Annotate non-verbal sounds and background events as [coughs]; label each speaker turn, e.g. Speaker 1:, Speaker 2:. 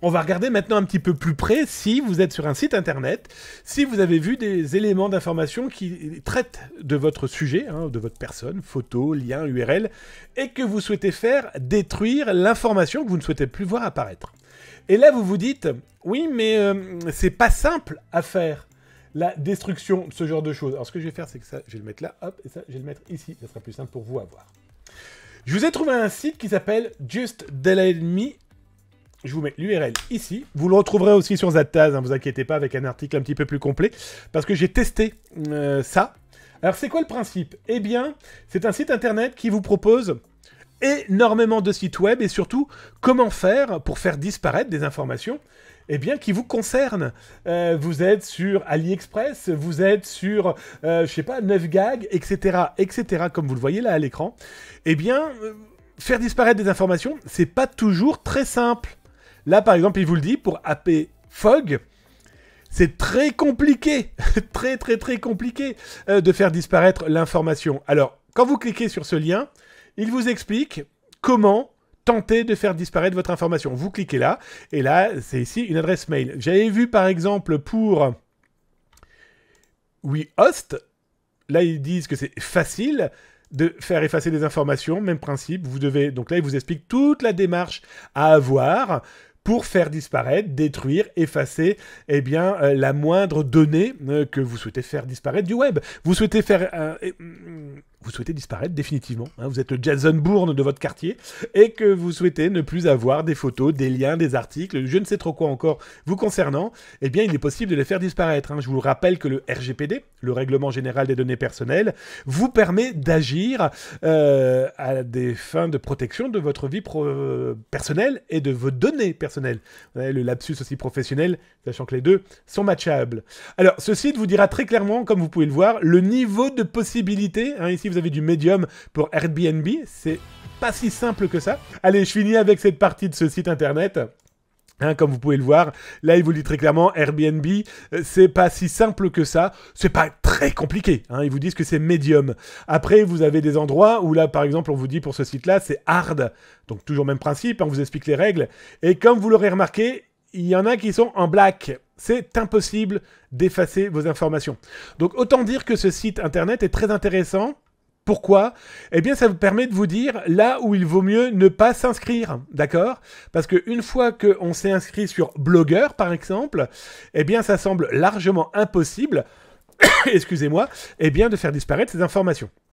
Speaker 1: On va regarder maintenant un petit peu plus près si vous êtes sur un site internet, si vous avez vu des éléments d'information qui traitent de votre sujet, hein, de votre personne, photo, lien, URL, et que vous souhaitez faire détruire l'information que vous ne souhaitez plus voir apparaître. Et là, vous vous dites, oui, mais ce euh, c'est pas simple à faire la destruction de ce genre de choses. Alors, ce que je vais faire, c'est que ça, je vais le mettre là, hop, et ça, je vais le mettre ici. Ça sera plus simple pour vous à voir. Je vous ai trouvé un site qui s'appelle Just Delete Me je vous mets l'URL ici. Vous le retrouverez aussi sur Zattaz, ne hein, vous inquiétez pas, avec un article un petit peu plus complet, parce que j'ai testé euh, ça. Alors c'est quoi le principe Eh bien, c'est un site internet qui vous propose énormément de sites web et surtout comment faire pour faire disparaître des informations eh bien, qui vous concernent. Euh, vous êtes sur AliExpress, vous êtes sur, euh, je sais pas, 9gag, etc., etc., comme vous le voyez là à l'écran. Eh bien, faire disparaître des informations, c'est pas toujours très simple. Là, par exemple, il vous le dit, pour AP Fog, c'est très compliqué, [laughs] très très très compliqué euh, de faire disparaître l'information. Alors, quand vous cliquez sur ce lien, il vous explique comment tenter de faire disparaître votre information. Vous cliquez là, et là, c'est ici une adresse mail. J'avais vu par exemple pour WeHost, là ils disent que c'est facile de faire effacer des informations, même principe, vous devez, donc là il vous explique toute la démarche à avoir pour faire disparaître, détruire, effacer eh bien, euh, la moindre donnée euh, que vous souhaitez faire disparaître du web. Vous souhaitez faire... un... Euh, vous souhaitez disparaître définitivement, hein, vous êtes le Jason Bourne de votre quartier, et que vous souhaitez ne plus avoir des photos, des liens, des articles, je ne sais trop quoi encore vous concernant, eh bien il est possible de les faire disparaître. Hein. Je vous rappelle que le RGPD, le Règlement général des données personnelles, vous permet d'agir euh, à des fins de protection de votre vie euh, personnelle et de vos données personnelles. Vous avez le lapsus aussi professionnel, sachant que les deux sont matchables. Alors ce site vous dira très clairement, comme vous pouvez le voir, le niveau de possibilité, hein, ici vous avez du médium pour Airbnb, c'est pas si simple que ça. Allez, je finis avec cette partie de ce site internet. Hein, comme vous pouvez le voir, là il vous dit très clairement, Airbnb, euh, c'est pas si simple que ça, c'est pas très compliqué. Hein. ils vous disent que c'est médium. Après, vous avez des endroits où là, par exemple, on vous dit pour ce site-là, c'est hard. Donc toujours même principe, hein, on vous explique les règles. Et comme vous l'aurez remarqué, il y en a qui sont en black. C'est impossible d'effacer vos informations. Donc autant dire que ce site internet est très intéressant pourquoi Eh bien, ça vous permet de vous dire là où il vaut mieux ne pas s'inscrire, d'accord Parce qu'une fois qu'on s'est inscrit sur Blogueur, par exemple, eh bien, ça semble largement impossible, [coughs] excusez-moi, eh bien, de faire disparaître ces informations.